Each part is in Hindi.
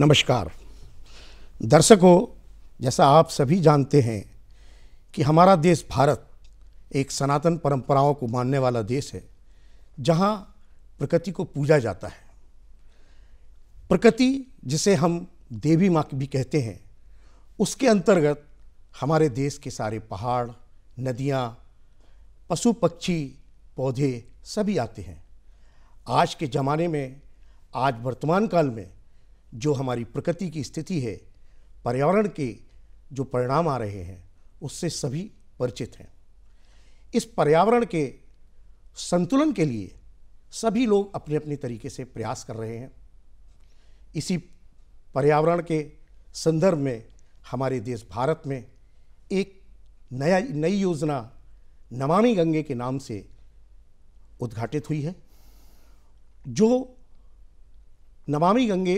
नमस्कार दर्शकों जैसा आप सभी जानते हैं कि हमारा देश भारत एक सनातन परंपराओं को मानने वाला देश है जहाँ प्रकृति को पूजा जाता है प्रकृति जिसे हम देवी माँ भी कहते हैं उसके अंतर्गत हमारे देश के सारे पहाड़ नदियाँ पशु पक्षी पौधे सभी आते हैं आज के ज़माने में आज वर्तमान काल में जो हमारी प्रकृति की स्थिति है पर्यावरण के जो परिणाम आ रहे हैं उससे सभी परिचित हैं इस पर्यावरण के संतुलन के लिए सभी लोग अपने अपने तरीके से प्रयास कर रहे हैं इसी पर्यावरण के संदर्भ में हमारे देश भारत में एक नया नई योजना नमामि गंगे के नाम से उद्घाटित हुई है जो नमामि गंगे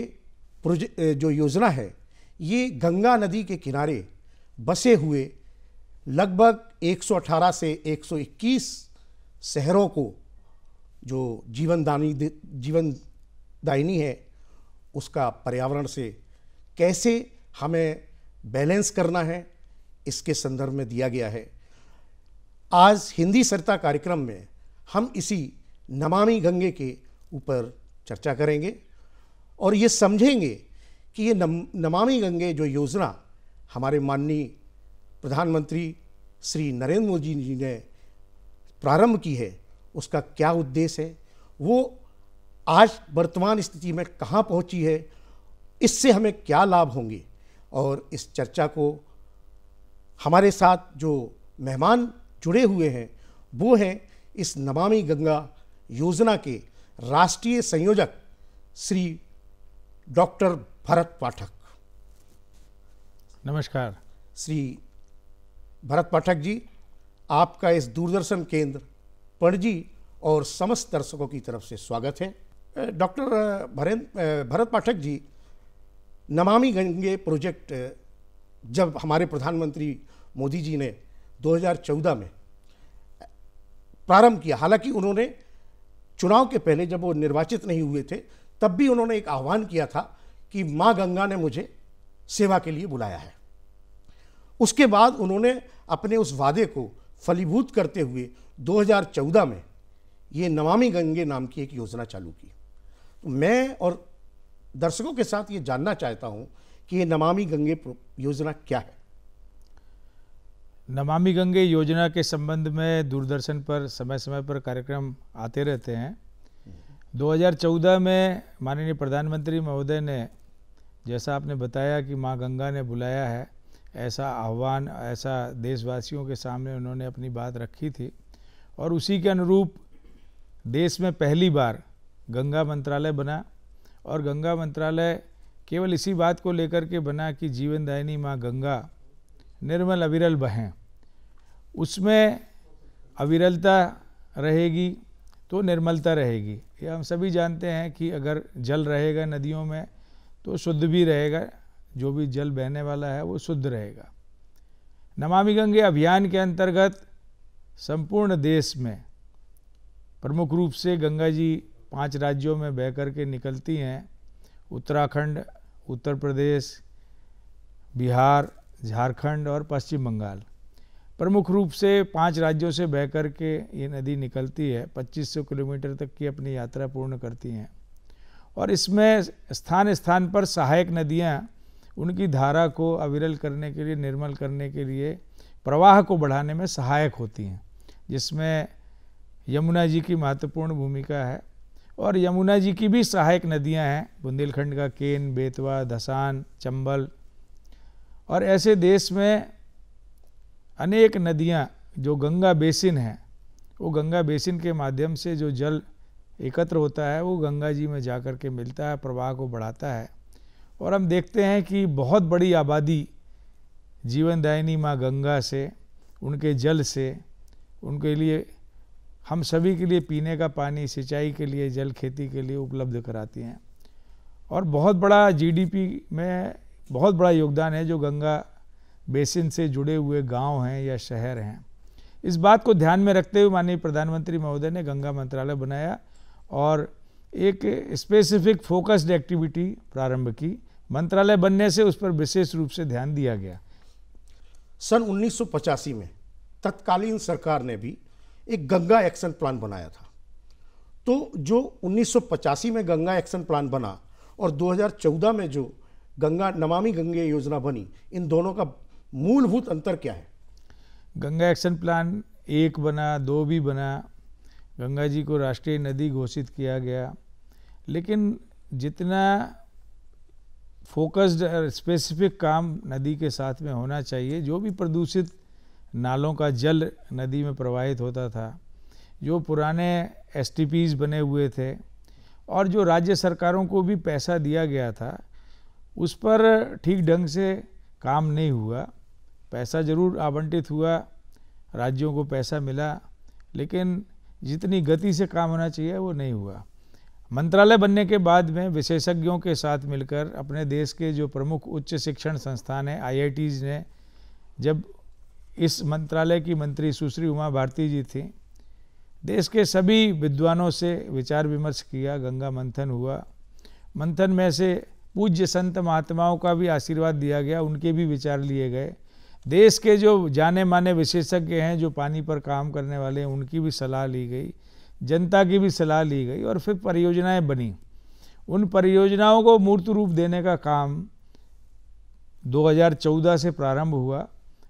जो योजना है ये गंगा नदी के किनारे बसे हुए लगभग 118 से 121 शहरों को जो जीवनदानी जीवनदायिनी है उसका पर्यावरण से कैसे हमें बैलेंस करना है इसके संदर्भ में दिया गया है आज हिंदी सरता कार्यक्रम में हम इसी नमामि गंगे के ऊपर चर्चा करेंगे और ये समझेंगे कि ये नम, नमामि गंगे जो योजना हमारे माननीय प्रधानमंत्री श्री नरेंद्र मोदी जी ने प्रारंभ की है उसका क्या उद्देश्य है वो आज वर्तमान स्थिति में कहाँ पहुँची है इससे हमें क्या लाभ होंगे और इस चर्चा को हमारे साथ जो मेहमान जुड़े हुए हैं वो हैं इस नमामि गंगा योजना के राष्ट्रीय संयोजक श्री डॉक्टर भरत पाठक नमस्कार श्री भरत पाठक जी आपका इस दूरदर्शन केंद्र पणजी और समस्त दर्शकों की तरफ से स्वागत है डॉक्टर भरेंद्र भरत पाठक जी नमामि गंगे प्रोजेक्ट जब हमारे प्रधानमंत्री मोदी जी ने 2014 में प्रारंभ किया हालांकि उन्होंने चुनाव के पहले जब वो निर्वाचित नहीं हुए थे तब भी उन्होंने एक आह्वान किया था कि माँ गंगा ने मुझे सेवा के लिए बुलाया है उसके बाद उन्होंने अपने उस वादे को फलीभूत करते हुए 2014 में ये नमामि गंगे नाम की एक योजना चालू की तो मैं और दर्शकों के साथ ये जानना चाहता हूँ कि ये नमामि गंगे योजना क्या है नमामि गंगे योजना के संबंध में दूरदर्शन पर समय समय पर कार्यक्रम आते रहते हैं 2014 में माननीय प्रधानमंत्री महोदय ने जैसा आपने बताया कि माँ गंगा ने बुलाया है ऐसा आह्वान ऐसा देशवासियों के सामने उन्होंने अपनी बात रखी थी और उसी के अनुरूप देश में पहली बार गंगा मंत्रालय बना और गंगा मंत्रालय केवल इसी बात को लेकर के बना कि जीवनदायिनी माँ गंगा निर्मल अविरल बहें उसमें अविरलता रहेगी तो निर्मलता रहेगी ये हम सभी जानते हैं कि अगर जल रहेगा नदियों में तो शुद्ध भी रहेगा जो भी जल बहने वाला है वो शुद्ध रहेगा नमामि गंगे अभियान के अंतर्गत संपूर्ण देश में प्रमुख रूप से गंगा जी पाँच राज्यों में बह कर के निकलती हैं उत्तराखंड उत्तर प्रदेश बिहार झारखंड और पश्चिम बंगाल प्रमुख रूप से पांच राज्यों से बह कर के ये नदी निकलती है 2500 किलोमीटर तक की अपनी यात्रा पूर्ण करती हैं और इसमें स्थान स्थान पर सहायक नदियाँ उनकी धारा को अविरल करने के लिए निर्मल करने के लिए प्रवाह को बढ़ाने में सहायक होती हैं जिसमें यमुना जी की महत्वपूर्ण भूमिका है और यमुना जी की भी सहायक नदियाँ हैं बुंदेलखंड का केन बेतवा धसान चंबल और ऐसे देश में अनेक नदियाँ जो गंगा बेसिन है वो गंगा बेसिन के माध्यम से जो जल एकत्र होता है वो गंगा जी में जा कर के मिलता है प्रवाह को बढ़ाता है और हम देखते हैं कि बहुत बड़ी आबादी जीवनदायिनी माँ गंगा से उनके जल से उनके लिए हम सभी के लिए पीने का पानी सिंचाई के लिए जल खेती के लिए उपलब्ध कराती हैं और बहुत बड़ा जीडीपी में बहुत बड़ा योगदान है जो गंगा बेसिन से जुड़े हुए गांव हैं या शहर हैं इस बात को ध्यान में रखते हुए माननीय प्रधानमंत्री महोदय ने गंगा मंत्रालय बनाया और एक स्पेसिफिक फोकस्ड एक्टिविटी प्रारंभ की मंत्रालय बनने से उस पर विशेष रूप से ध्यान दिया गया सन उन्नीस में तत्कालीन सरकार ने भी एक गंगा एक्शन प्लान बनाया था तो जो उन्नीस में गंगा एक्शन प्लान बना और 2014 में जो गंगा नमामि गंगे योजना बनी इन दोनों का मूलभूत अंतर क्या है गंगा एक्शन प्लान एक बना दो भी बना गंगा जी को राष्ट्रीय नदी घोषित किया गया लेकिन जितना फोकस्ड स्पेसिफिक काम नदी के साथ में होना चाहिए जो भी प्रदूषित नालों का जल नदी में प्रवाहित होता था जो पुराने एस बने हुए थे और जो राज्य सरकारों को भी पैसा दिया गया था उस पर ठीक ढंग से काम नहीं हुआ पैसा जरूर आवंटित हुआ राज्यों को पैसा मिला लेकिन जितनी गति से काम होना चाहिए वो नहीं हुआ मंत्रालय बनने के बाद में विशेषज्ञों के साथ मिलकर अपने देश के जो प्रमुख उच्च शिक्षण संस्थान हैं आईआईटीज़ ने जब इस मंत्रालय की मंत्री सुश्री उमा भारती जी थी देश के सभी विद्वानों से विचार विमर्श किया गंगा मंथन हुआ मंथन में से पूज्य संत महात्माओं का भी आशीर्वाद दिया गया उनके भी विचार लिए गए देश के जो जाने माने विशेषज्ञ हैं जो पानी पर काम करने वाले हैं उनकी भी सलाह ली गई जनता की भी सलाह ली गई और फिर परियोजनाएं बनी उन परियोजनाओं को मूर्त रूप देने का काम 2014 से प्रारंभ हुआ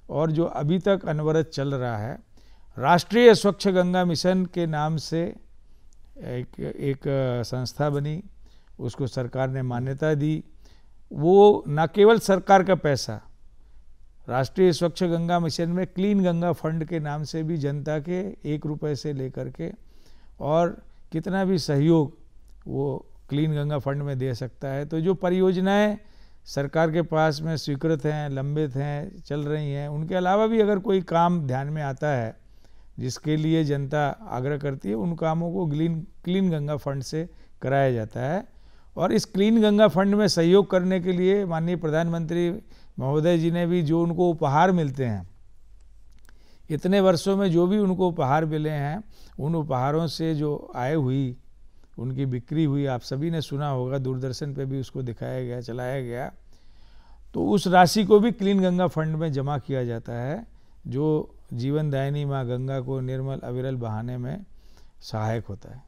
और जो अभी तक अनवरत चल रहा है राष्ट्रीय स्वच्छ गंगा मिशन के नाम से एक एक संस्था बनी उसको सरकार ने मान्यता दी वो न केवल सरकार का पैसा राष्ट्रीय स्वच्छ गंगा मिशन में क्लीन गंगा फंड के नाम से भी जनता के एक रुपये से लेकर के और कितना भी सहयोग वो क्लीन गंगा फंड में दे सकता है तो जो परियोजनाएं सरकार के पास में स्वीकृत हैं लंबित हैं चल रही हैं उनके अलावा भी अगर कोई काम ध्यान में आता है जिसके लिए जनता आग्रह करती है उन कामों को ग्लीन क्लीन गंगा फंड से कराया जाता है और इस क्लीन गंगा फंड में सहयोग करने के लिए माननीय प्रधानमंत्री महोदय जी ने भी जो उनको उपहार मिलते हैं इतने वर्षों में जो भी उनको उपहार मिले हैं उन उपहारों से जो आय हुई उनकी बिक्री हुई आप सभी ने सुना होगा दूरदर्शन पे भी उसको दिखाया गया चलाया गया तो उस राशि को भी क्लीन गंगा फंड में जमा किया जाता है जो जीवनदायिनी माँ गंगा को निर्मल अविरल बहाने में सहायक होता है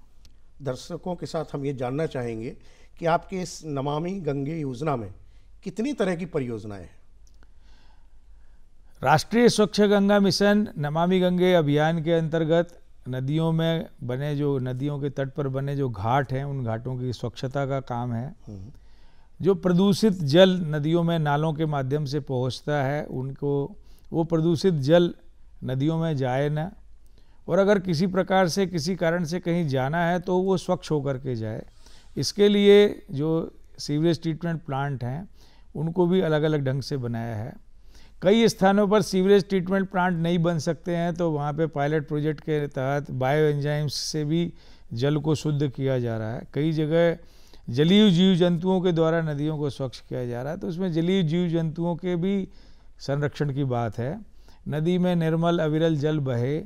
दर्शकों के साथ हम ये जानना चाहेंगे कि आपके इस नमामि गंगे योजना में कितनी तरह की परियोजनाएं हैं राष्ट्रीय स्वच्छ गंगा मिशन नमामि गंगे अभियान के अंतर्गत नदियों में बने जो नदियों के तट पर बने जो घाट हैं उन घाटों की स्वच्छता का काम है हम्म। जो प्रदूषित जल नदियों में नालों के माध्यम से पहुंचता है उनको वो प्रदूषित जल नदियों में जाए ना और अगर किसी प्रकार से किसी कारण से कहीं जाना है तो वो स्वच्छ होकर के जाए इसके लिए जो सीवरेज ट्रीटमेंट प्लांट हैं उनको भी अलग अलग ढंग से बनाया है कई स्थानों पर सीवरेज ट्रीटमेंट प्लांट नहीं बन सकते हैं तो वहाँ पे पायलट प्रोजेक्ट के तहत बायो एंजाइम्स से भी जल को शुद्ध किया जा रहा है कई जगह जलीय जीव जंतुओं के द्वारा नदियों को स्वच्छ किया जा रहा है तो उसमें जलीय जीव जंतुओं के भी संरक्षण की बात है नदी में निर्मल अविरल जल बहे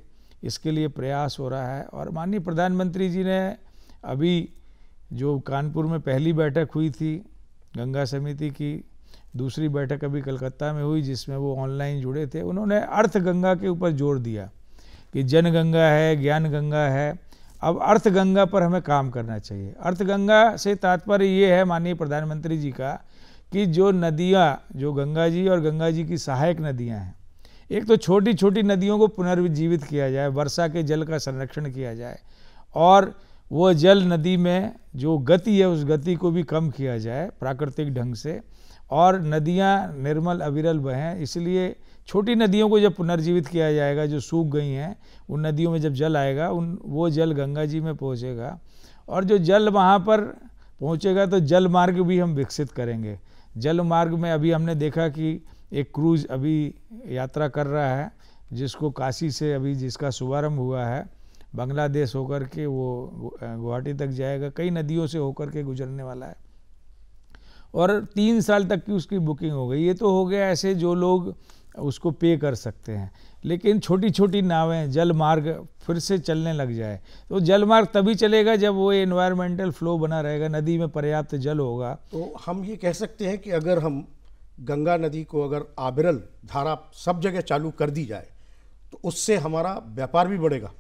इसके लिए प्रयास हो रहा है और माननीय प्रधानमंत्री जी ने अभी जो कानपुर में पहली बैठक हुई थी गंगा समिति की दूसरी बैठक अभी कलकत्ता में हुई जिसमें वो ऑनलाइन जुड़े थे उन्होंने अर्थ गंगा के ऊपर जोर दिया कि जन गंगा है ज्ञान गंगा है अब अर्थ गंगा पर हमें काम करना चाहिए अर्थ गंगा से तात्पर्य ये है माननीय प्रधानमंत्री जी का कि जो नदियाँ जो गंगा जी और गंगा जी की सहायक नदियाँ हैं एक तो छोटी छोटी नदियों को पुनर्जीवित किया जाए वर्षा के जल का संरक्षण किया जाए और वो जल नदी में जो गति है उस गति को भी कम किया जाए प्राकृतिक ढंग से और नदियाँ निर्मल अविरल बहें इसलिए छोटी नदियों को जब पुनर्जीवित किया जाएगा जो सूख गई हैं उन नदियों में जब जल आएगा उन वो जल गंगा जी में पहुँचेगा और जो जल वहाँ पर पहुँचेगा तो जल मार्ग भी हम विकसित करेंगे जल मार्ग में अभी हमने देखा कि एक क्रूज अभी यात्रा कर रहा है जिसको काशी से अभी जिसका शुभारम्भ हुआ है बांग्लादेश होकर के वो गुवाहाटी तक जाएगा कई नदियों से होकर के गुजरने वाला है और तीन साल तक की उसकी बुकिंग हो गई ये तो हो गया ऐसे जो लोग उसको पे कर सकते हैं लेकिन छोटी छोटी नावें जल मार्ग फिर से चलने लग जाए तो जल मार्ग तभी चलेगा जब वो इन्वायरमेंटल फ्लो बना रहेगा नदी में पर्याप्त जल होगा तो हम ये कह सकते हैं कि अगर हम गंगा नदी को अगर आबिरल धारा सब जगह चालू कर दी जाए तो उससे हमारा व्यापार भी बढ़ेगा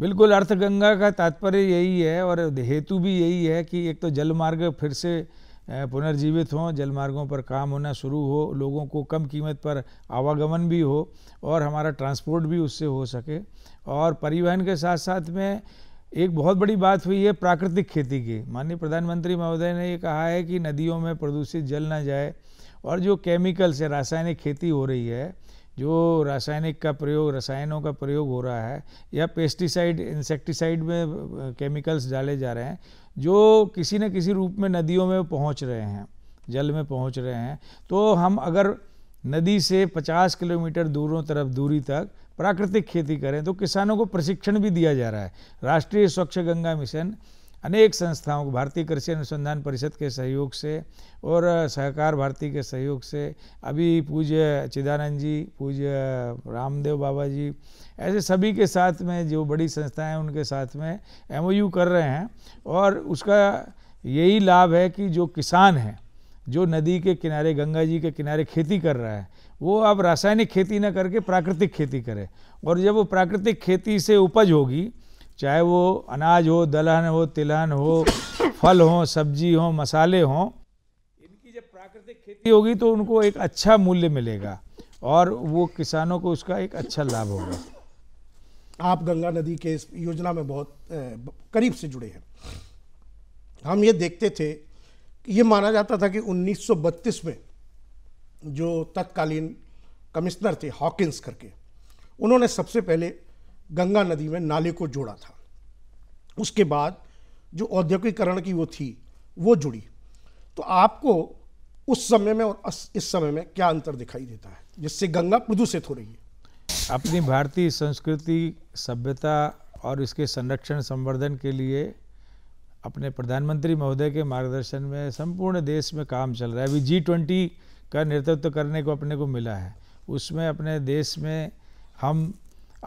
बिल्कुल अर्थगंगा का तात्पर्य यही है और हेतु भी यही है कि एक तो जल मार्ग फिर से पुनर्जीवित हों जलमार्गों पर काम होना शुरू हो लोगों को कम कीमत पर आवागमन भी हो और हमारा ट्रांसपोर्ट भी उससे हो सके और परिवहन के साथ साथ में एक बहुत बड़ी बात हुई है प्राकृतिक खेती की माननीय प्रधानमंत्री महोदय ने ये कहा है कि नदियों में प्रदूषित जल ना जाए और जो केमिकल से रासायनिक खेती हो रही है जो रासायनिक का प्रयोग रसायनों का प्रयोग हो रहा है या पेस्टिसाइड इंसेक्टिसाइड में केमिकल्स डाले जा रहे हैं जो किसी न किसी रूप में नदियों में पहुंच रहे हैं जल में पहुंच रहे हैं तो हम अगर नदी से 50 किलोमीटर दूरों तरफ दूरी तक प्राकृतिक खेती करें तो किसानों को प्रशिक्षण भी दिया जा रहा है राष्ट्रीय स्वच्छ गंगा मिशन अनेक संस्थाओं को भारतीय कृषि अनुसंधान परिषद के सहयोग से और सहकार भारती के सहयोग से अभी पूज्य चिदानंद जी पूज्य रामदेव बाबा जी ऐसे सभी के साथ में जो बड़ी संस्थाएं उनके साथ में एमओयू कर रहे हैं और उसका यही लाभ है कि जो किसान हैं जो नदी के किनारे गंगा जी के किनारे खेती कर रहा है वो अब रासायनिक खेती ना करके प्राकृतिक खेती करे और जब वो प्राकृतिक खेती से उपज होगी चाहे वो अनाज हो दलहन हो तिलहन हो फल हो सब्जी हो मसाले हों इनकी जब प्राकृतिक खेती होगी तो उनको एक अच्छा मूल्य मिलेगा और वो किसानों को उसका एक अच्छा लाभ होगा आप गंगा नदी के इस योजना में बहुत करीब से जुड़े हैं हम ये देखते थे ये माना जाता था कि 1932 में जो तत्कालीन कमिश्नर थे हॉकिंस करके उन्होंने सबसे पहले गंगा नदी में नाले को जोड़ा था उसके बाद जो औद्योगिकरण की वो थी वो जुड़ी तो आपको उस समय में और इस समय में क्या अंतर दिखाई देता है जिससे गंगा प्रदूषित हो रही है अपनी भारतीय संस्कृति सभ्यता और इसके संरक्षण संवर्धन के लिए अपने प्रधानमंत्री महोदय के मार्गदर्शन में संपूर्ण देश में काम चल रहा है अभी जी ट्वेंटी का नेतृत्व करने को अपने को मिला है उसमें अपने देश में हम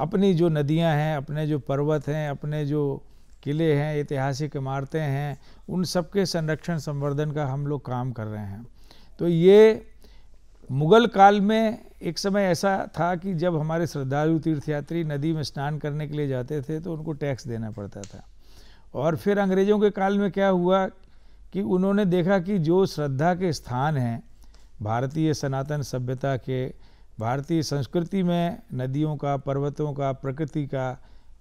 अपनी जो नदियां हैं अपने जो पर्वत हैं अपने जो किले हैं ऐतिहासिक इमारतें हैं उन सब के संरक्षण संवर्धन का हम लोग काम कर रहे हैं तो ये मुग़ल काल में एक समय ऐसा था कि जब हमारे श्रद्धालु तीर्थयात्री नदी में स्नान करने के लिए जाते थे तो उनको टैक्स देना पड़ता था और फिर अंग्रेज़ों के काल में क्या हुआ कि उन्होंने देखा कि जो श्रद्धा के स्थान हैं भारतीय सनातन सभ्यता के भारतीय संस्कृति में नदियों का पर्वतों का प्रकृति का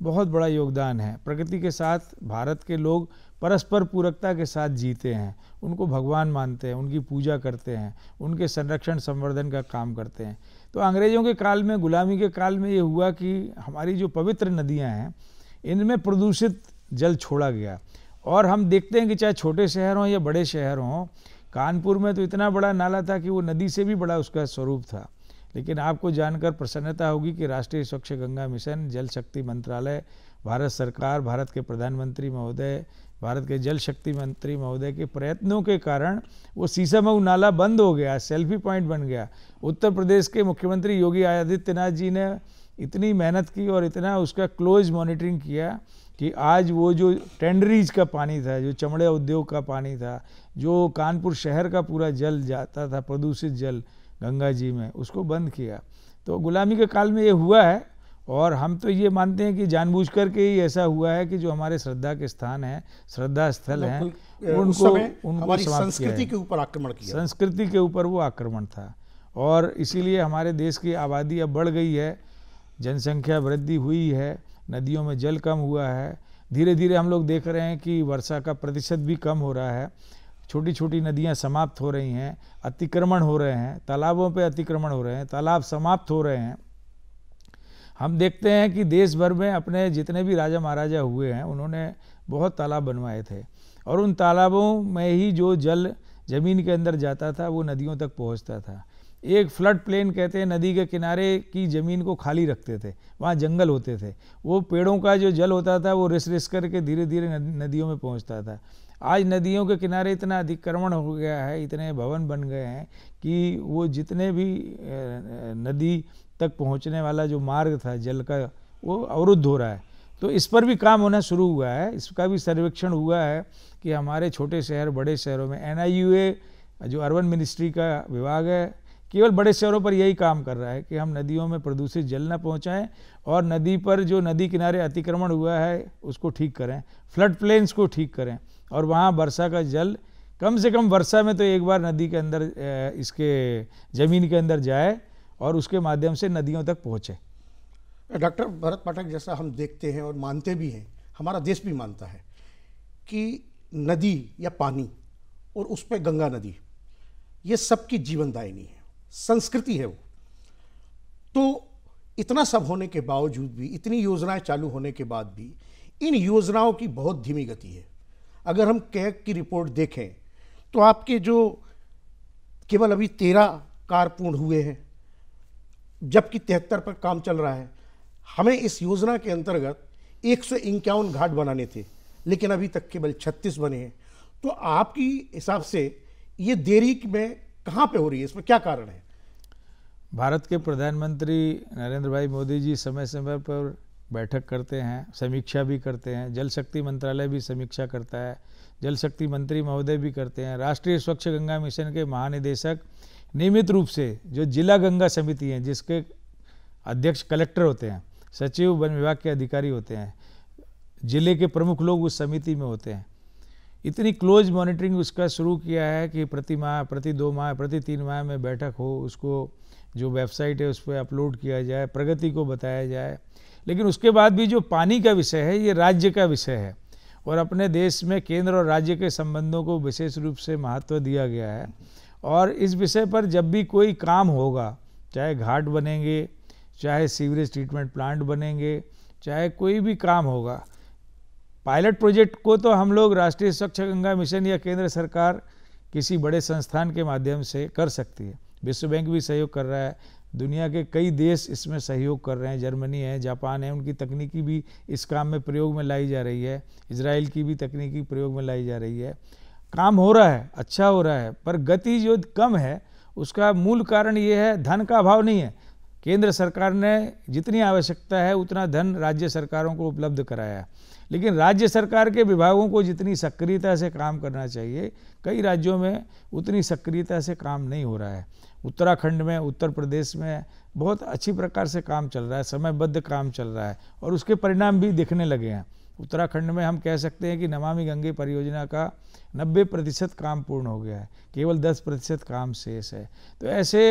बहुत बड़ा योगदान है प्रकृति के साथ भारत के लोग परस्पर पूरकता के साथ जीते हैं उनको भगवान मानते हैं उनकी पूजा करते हैं उनके संरक्षण संवर्धन का काम करते हैं तो अंग्रेज़ों के काल में गुलामी के काल में ये हुआ कि हमारी जो पवित्र नदियाँ हैं इनमें प्रदूषित जल छोड़ा गया और हम देखते हैं कि चाहे छोटे शहर हों या बड़े शहर हों कानपुर में तो इतना बड़ा नाला था कि वो नदी से भी बड़ा उसका स्वरूप था लेकिन आपको जानकर प्रसन्नता होगी कि राष्ट्रीय स्वच्छ गंगा मिशन जल शक्ति मंत्रालय भारत सरकार भारत के प्रधानमंत्री महोदय भारत के जल शक्ति मंत्री महोदय के प्रयत्नों के कारण वो सीसामऊ नाला बंद हो गया सेल्फी पॉइंट बन गया उत्तर प्रदेश के मुख्यमंत्री योगी आदित्यनाथ जी ने इतनी मेहनत की और इतना उसका क्लोज मॉनिटरिंग किया कि आज वो जो टेंडरीज का पानी था जो चमड़े उद्योग का पानी था जो कानपुर शहर का पूरा जल जाता था प्रदूषित जल गंगा जी में उसको बंद किया तो गुलामी के काल में ये हुआ है और हम तो ये मानते हैं कि जानबूझ करके ही ऐसा हुआ है कि जो हमारे श्रद्धा के स्थान हैं श्रद्धा स्थल मतलब हैं उनको उनको संस्कृति के ऊपर आक्रमण किया संस्कृति के ऊपर वो आक्रमण था और इसीलिए हमारे देश की आबादी अब बढ़ गई है जनसंख्या वृद्धि हुई है नदियों में जल कम हुआ है धीरे धीरे हम लोग देख रहे हैं कि वर्षा का प्रतिशत भी कम हो रहा है छोटी छोटी नदियाँ समाप्त हो रही हैं अतिक्रमण हो रहे हैं तालाबों पे अतिक्रमण हो रहे हैं तालाब समाप्त हो रहे हैं हम देखते हैं कि देश भर में अपने जितने भी राजा महाराजा हुए हैं उन्होंने बहुत तालाब बनवाए थे और उन तालाबों में ही जो जल ज़मीन के अंदर जाता था वो नदियों तक पहुँचता था एक फ्लड प्लेन कहते हैं नदी के किनारे की ज़मीन को खाली रखते थे वहाँ जंगल होते थे वो पेड़ों का जो जल होता था वो रिस रिस करके धीरे धीरे नदियों में पहुँचता था आज नदियों के किनारे इतना अतिक्रमण हो गया है इतने भवन बन गए हैं कि वो जितने भी नदी तक पहुंचने वाला जो मार्ग था जल का वो अवरुद्ध हो रहा है तो इस पर भी काम होना शुरू हुआ है इसका भी सर्वेक्षण हुआ है कि हमारे छोटे शहर बड़े शहरों में एन जो अर्बन मिनिस्ट्री का विभाग है केवल बड़े शहरों पर यही काम कर रहा है कि हम नदियों में प्रदूषित जल न पहुंचाएं और नदी पर जो नदी किनारे अतिक्रमण हुआ है उसको ठीक करें फ्लड प्लेन्स को ठीक करें और वहाँ वर्षा का जल कम से कम वर्षा में तो एक बार नदी के अंदर इसके ज़मीन के अंदर जाए और उसके माध्यम से नदियों तक पहुँचे डॉक्टर भरत पाठक जैसा हम देखते हैं और मानते भी हैं हमारा देश भी मानता है कि नदी या पानी और उस पर गंगा नदी ये सबकी जीवनदायिनी है संस्कृति है वो तो इतना सब होने के बावजूद भी इतनी योजनाएं चालू होने के बाद भी इन योजनाओं की बहुत धीमी गति है अगर हम कैग की रिपोर्ट देखें तो आपके जो केवल अभी तेरह कार पूर्ण हुए हैं जबकि तिहत्तर पर काम चल रहा है हमें इस योजना के अंतर्गत एक सौ इक्यावन घाट बनाने थे लेकिन अभी तक केवल छत्तीस बने हैं तो आपकी हिसाब से ये देरी में कहाँ पे हो रही है इसमें क्या कारण है भारत के प्रधानमंत्री नरेंद्र भाई मोदी जी समय समय पर बैठक करते हैं समीक्षा भी करते हैं जल शक्ति मंत्रालय भी समीक्षा करता है जल शक्ति मंत्री महोदय भी करते हैं राष्ट्रीय स्वच्छ गंगा मिशन के महानिदेशक नियमित रूप से जो जिला गंगा समिति हैं जिसके अध्यक्ष कलेक्टर होते हैं सचिव वन विभाग के अधिकारी होते हैं जिले के प्रमुख लोग उस समिति में होते हैं इतनी क्लोज मॉनिटरिंग उसका शुरू किया है कि प्रति माह प्रति दो माह प्रति तीन माह में बैठक हो उसको जो वेबसाइट है उस पर अपलोड किया जाए प्रगति को बताया जाए लेकिन उसके बाद भी जो पानी का विषय है ये राज्य का विषय है और अपने देश में केंद्र और राज्य के संबंधों को विशेष रूप से महत्व दिया गया है और इस विषय पर जब भी कोई काम होगा चाहे घाट बनेंगे चाहे सीवरेज ट्रीटमेंट प्लांट बनेंगे चाहे कोई भी काम होगा पायलट प्रोजेक्ट को तो हम लोग राष्ट्रीय स्वच्छ गंगा मिशन या केंद्र सरकार किसी बड़े संस्थान के माध्यम से कर सकती है विश्व बैंक भी सहयोग कर रहा है दुनिया के कई देश इसमें सहयोग कर रहे हैं जर्मनी है जापान है उनकी तकनीकी भी इस काम में प्रयोग में लाई जा रही है इसराइल की भी तकनीकी प्रयोग में लाई जा रही है काम हो रहा है अच्छा हो रहा है पर गति जो कम है उसका मूल कारण ये है धन का अभाव नहीं है केंद्र सरकार ने जितनी आवश्यकता है उतना धन राज्य सरकारों को उपलब्ध कराया है लेकिन राज्य सरकार के विभागों को जितनी सक्रियता से काम करना चाहिए कई राज्यों में उतनी सक्रियता से काम नहीं हो रहा है उत्तराखंड में उत्तर प्रदेश में बहुत अच्छी प्रकार से काम चल रहा है समयबद्ध काम चल रहा है और उसके परिणाम भी दिखने लगे हैं उत्तराखंड में हम कह सकते हैं कि नमामि गंगे परियोजना का 90 प्रतिशत काम पूर्ण हो गया है केवल 10 प्रतिशत काम शेष है तो ऐसे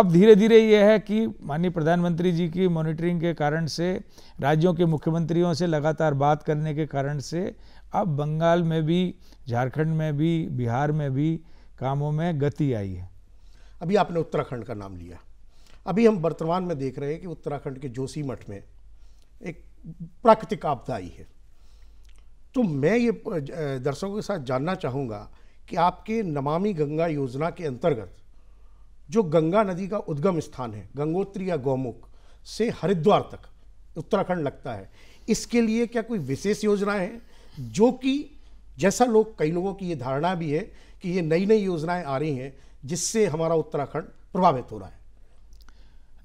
अब धीरे धीरे ये है कि माननीय प्रधानमंत्री जी की मॉनिटरिंग के कारण से राज्यों के मुख्यमंत्रियों से लगातार बात करने के कारण से अब बंगाल में भी झारखंड में भी बिहार में भी कामों में गति आई है अभी आपने उत्तराखंड का नाम लिया अभी हम वर्तमान में देख रहे हैं कि उत्तराखंड के जोशी मठ में एक प्राकृतिक आपदा आई है तो मैं ये दर्शकों के साथ जानना चाहूँगा कि आपके नमामि गंगा योजना के अंतर्गत जो गंगा नदी का उद्गम स्थान है गंगोत्री या गौमुख से हरिद्वार तक उत्तराखंड लगता है इसके लिए क्या कोई विशेष योजनाएं हैं जो कि जैसा लोग कई लोगों की ये धारणा भी है कि ये नई नई योजनाएं आ रही हैं जिससे हमारा उत्तराखंड प्रभावित हो रहा है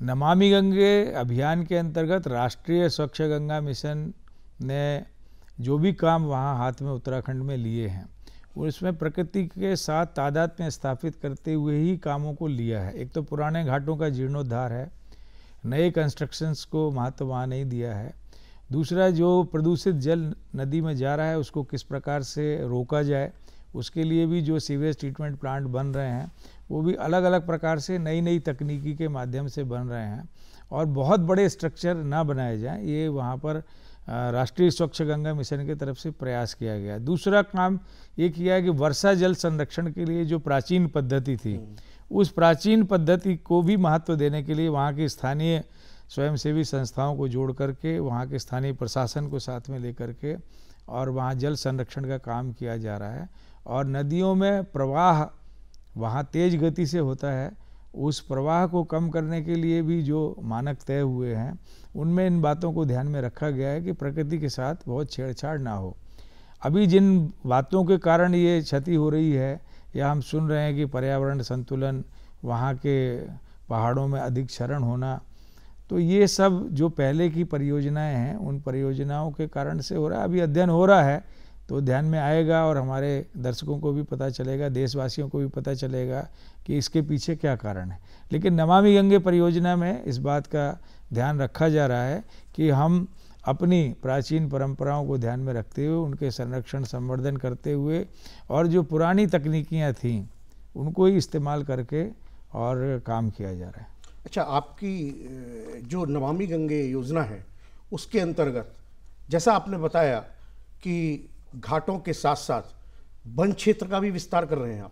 नमामि गंगे अभियान के अंतर्गत राष्ट्रीय स्वच्छ गंगा मिशन ने जो भी काम वहाँ हाथ में उत्तराखंड में लिए हैं उसमें इसमें प्रकृति के साथ तादाद में स्थापित करते हुए ही कामों को लिया है एक तो पुराने घाटों का जीर्णोद्धार है नए कंस्ट्रक्शंस को महत्व वहाँ नहीं दिया है दूसरा जो प्रदूषित जल नदी में जा रहा है उसको किस प्रकार से रोका जाए उसके लिए भी जो सीवेज ट्रीटमेंट प्लांट बन रहे हैं वो भी अलग अलग प्रकार से नई नई तकनीकी के माध्यम से बन रहे हैं और बहुत बड़े स्ट्रक्चर ना बनाए जाएं ये वहाँ पर राष्ट्रीय स्वच्छ गंगा मिशन की तरफ से प्रयास किया गया दूसरा काम ये किया कि वर्षा जल संरक्षण के लिए जो प्राचीन पद्धति थी हम्म। उस प्राचीन पद्धति को भी महत्व देने के लिए वहाँ की स्थानीय स्वयंसेवी संस्थाओं को जोड़ करके वहाँ के स्थानीय प्रशासन को साथ में लेकर के और वहाँ जल संरक्षण का काम किया जा रहा है और नदियों में प्रवाह वहाँ तेज गति से होता है उस प्रवाह को कम करने के लिए भी जो मानक तय हुए हैं उनमें इन बातों को ध्यान में रखा गया है कि प्रकृति के साथ बहुत छेड़छाड़ ना हो अभी जिन बातों के कारण ये क्षति हो रही है या हम सुन रहे हैं कि पर्यावरण संतुलन वहाँ के पहाड़ों में अधिक क्षरण होना तो ये सब जो पहले की परियोजनाएं हैं उन परियोजनाओं के कारण से हो रहा है अभी अध्ययन हो रहा है तो ध्यान में आएगा और हमारे दर्शकों को भी पता चलेगा देशवासियों को भी पता चलेगा कि इसके पीछे क्या कारण है लेकिन नमामि गंगे परियोजना में इस बात का ध्यान रखा जा रहा है कि हम अपनी प्राचीन परंपराओं को ध्यान में रखते हुए उनके संरक्षण संवर्धन करते हुए और जो पुरानी तकनीकियाँ थीं उनको ही इस्तेमाल करके और काम किया जा रहा है अच्छा आपकी जो नमामि गंगे योजना है उसके अंतर्गत जैसा आपने बताया कि घाटों के साथ साथ वन क्षेत्र का भी विस्तार कर रहे हैं आप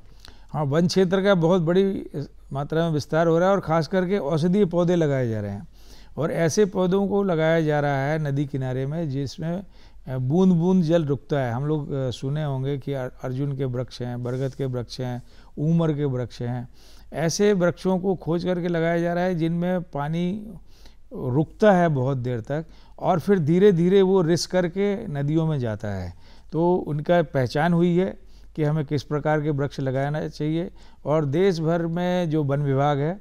हाँ वन क्षेत्र का बहुत बड़ी मात्रा में विस्तार हो रहा है और ख़ास करके औषधीय पौधे लगाए जा रहे हैं और ऐसे पौधों को लगाया जा रहा है नदी किनारे में जिसमें बूंद बूंद जल रुकता है हम लोग सुने होंगे कि अर्जुन के वृक्ष हैं बरगद के वृक्ष हैं उमर के वृक्ष हैं ऐसे वृक्षों को खोज करके लगाया जा रहा है जिनमें पानी रुकता है बहुत देर तक और फिर धीरे धीरे वो रिस करके नदियों में जाता है तो उनका पहचान हुई है कि हमें किस प्रकार के वृक्ष लगाना चाहिए और देश भर में जो वन विभाग है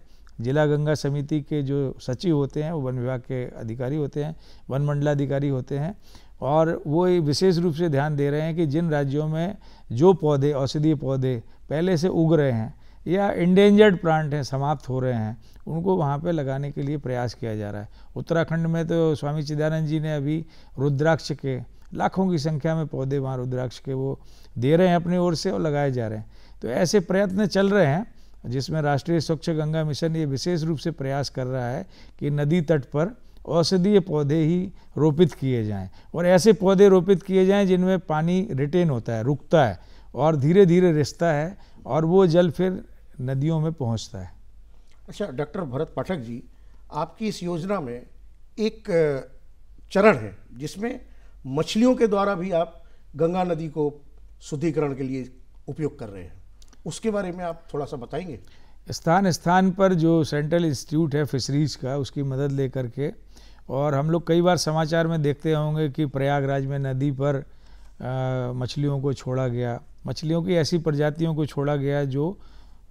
जिला गंगा समिति के जो सचिव होते हैं वो वन विभाग के अधिकारी होते हैं वन मंडलाधिकारी होते हैं और वो विशेष रूप से ध्यान दे रहे हैं कि जिन राज्यों में जो पौधे औषधीय पौधे पहले से उग रहे हैं या इंडेंजर्ड प्लांट हैं समाप्त हो रहे हैं उनको वहाँ पे लगाने के लिए प्रयास किया जा रहा है उत्तराखंड में तो स्वामी चिदानंद जी ने अभी रुद्राक्ष के लाखों की संख्या में पौधे वहाँ रुद्राक्ष के वो दे रहे हैं अपनी ओर से और लगाए जा रहे हैं तो ऐसे प्रयत्न चल रहे हैं जिसमें राष्ट्रीय स्वच्छ गंगा मिशन ये विशेष रूप से प्रयास कर रहा है कि नदी तट पर औषधीय पौधे ही रोपित किए जाएं और ऐसे पौधे रोपित किए जाएं जिनमें पानी रिटेन होता है रुकता है और धीरे धीरे रिश्ता है और वो जल फिर नदियों में पहुंचता है अच्छा डॉक्टर भरत पाठक जी आपकी इस योजना में एक चरण है जिसमें मछलियों के द्वारा भी आप गंगा नदी को शुद्धिकरण के लिए उपयोग कर रहे हैं उसके बारे में आप थोड़ा सा बताएंगे स्थान स्थान पर जो सेंट्रल इंस्टीट्यूट है फिशरीज का उसकी मदद लेकर के और हम लोग कई बार समाचार में देखते होंगे कि प्रयागराज में नदी पर मछलियों को छोड़ा गया मछलियों की ऐसी प्रजातियों को छोड़ा गया जो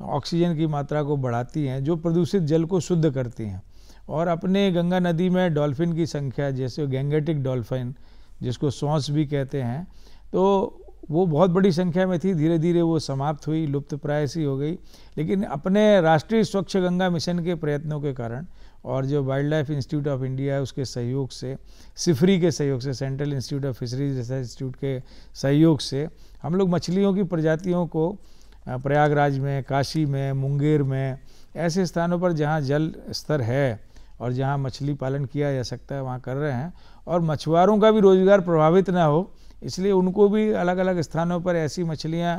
ऑक्सीजन की मात्रा को बढ़ाती हैं जो प्रदूषित जल को शुद्ध करती हैं और अपने गंगा नदी में डॉल्फिन की संख्या जैसे गैंगेटिक डॉल्फिन जिसको सौंस भी कहते हैं तो वो बहुत बड़ी संख्या में थी धीरे धीरे वो समाप्त हुई लुप्त प्राय सी हो गई लेकिन अपने राष्ट्रीय स्वच्छ गंगा मिशन के प्रयत्नों के कारण और जो Wildlife Institute of India है उसके सहयोग से सिफरी के सहयोग से Central Institute of Fisheries Research Institute के सहयोग से हम लोग मछलियों की प्रजातियों को प्रयागराज में काशी में मुंगेर में ऐसे स्थानों पर जहाँ जल स्तर है और जहाँ मछली पालन किया जा सकता है वहाँ कर रहे हैं और मछुआरों का भी रोज़गार प्रभावित ना हो इसलिए उनको भी अलग अलग स्थानों पर ऐसी मछलियाँ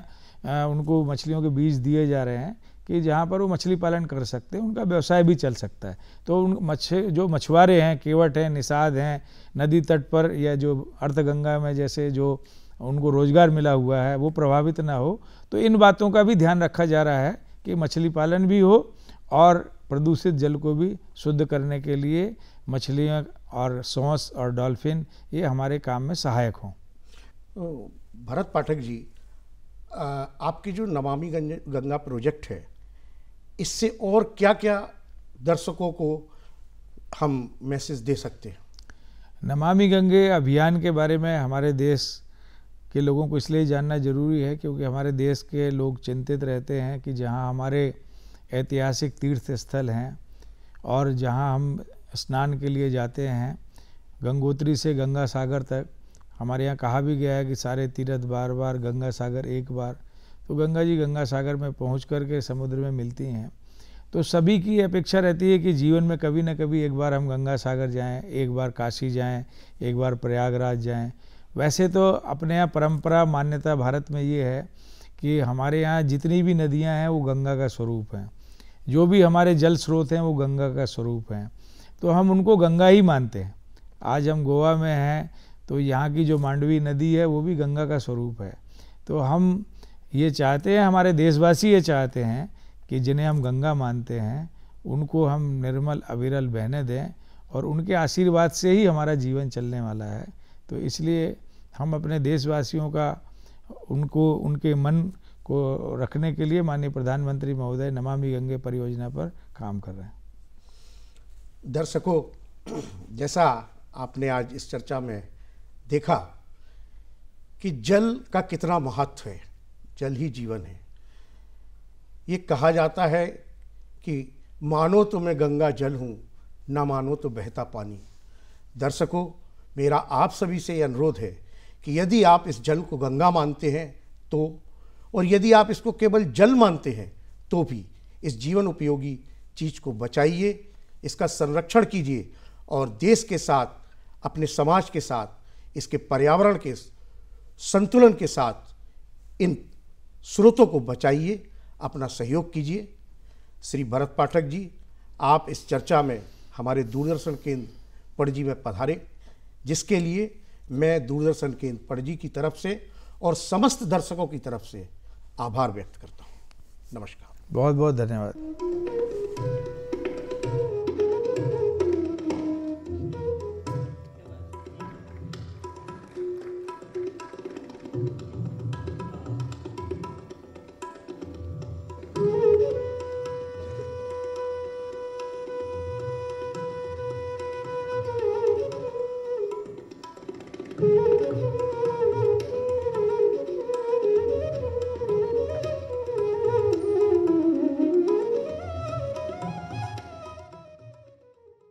उनको मछलियों के बीज दिए जा रहे हैं कि जहाँ पर वो मछली पालन कर सकते हैं उनका व्यवसाय भी चल सकता है तो उन मच्छे जो मछुआरे हैं केवट हैं निषाद हैं नदी तट पर या जो अर्थगंगा में जैसे जो उनको रोज़गार मिला हुआ है वो प्रभावित ना हो तो इन बातों का भी ध्यान रखा जा रहा है कि मछली पालन भी हो और प्रदूषित जल को भी शुद्ध करने के लिए मछलियाँ और सौंस और डॉल्फिन ये हमारे काम में सहायक हों भरत पाठक जी आपकी जो नमामि गंगा प्रोजेक्ट है इससे और क्या क्या दर्शकों को हम मैसेज दे सकते हैं नमामि गंगे अभियान के बारे में हमारे देश के लोगों को इसलिए जानना जरूरी है क्योंकि हमारे देश के लोग चिंतित रहते हैं कि जहाँ हमारे ऐतिहासिक तीर्थ स्थल हैं और जहाँ हम स्नान के लिए जाते हैं गंगोत्री से गंगा सागर तक हमारे यहाँ कहा भी गया है कि सारे तीर्थ बार बार गंगा सागर एक बार तो गंगा जी गंगा सागर में पहुँच कर के समुद्र में मिलती हैं तो सभी की अपेक्षा रहती है कि जीवन में कभी ना कभी एक बार हम गंगा सागर जाएं एक बार काशी जाएं एक बार प्रयागराज जाएं वैसे तो अपने यहाँ परंपरा मान्यता भारत में ये है कि हमारे यहाँ जितनी भी नदियाँ हैं वो गंगा का स्वरूप हैं जो भी हमारे जल स्रोत हैं वो गंगा का स्वरूप हैं तो हम उनको गंगा ही मानते हैं आज हम गोवा में हैं तो यहाँ की जो मांडवी नदी है वो भी गंगा का स्वरूप है तो हम ये चाहते हैं हमारे देशवासी ये चाहते हैं कि जिन्हें हम गंगा मानते हैं उनको हम निर्मल अविरल बहने दें और उनके आशीर्वाद से ही हमारा जीवन चलने वाला है तो इसलिए हम अपने देशवासियों का उनको उनके मन को रखने के लिए माननीय प्रधानमंत्री महोदय नमामि गंगे परियोजना पर काम कर रहे हैं दर्शकों जैसा आपने आज इस चर्चा में देखा कि जल का कितना महत्व है जल ही जीवन है ये कहा जाता है कि मानो तो मैं गंगा जल हूँ ना मानो तो बहता पानी दर्शकों मेरा आप सभी से अनुरोध है कि यदि आप इस जल को गंगा मानते हैं तो और यदि आप इसको केवल जल मानते हैं तो भी इस जीवन उपयोगी चीज़ को बचाइए इसका संरक्षण कीजिए और देश के साथ अपने समाज के साथ इसके पर्यावरण के संतुलन के साथ इन स्रोतों को बचाइए अपना सहयोग कीजिए श्री भरत पाठक जी आप इस चर्चा में हमारे दूरदर्शन केंद्र पणजी में पधारे जिसके लिए मैं दूरदर्शन केंद्र पणजी की तरफ से और समस्त दर्शकों की तरफ से आभार व्यक्त करता हूँ नमस्कार बहुत बहुत धन्यवाद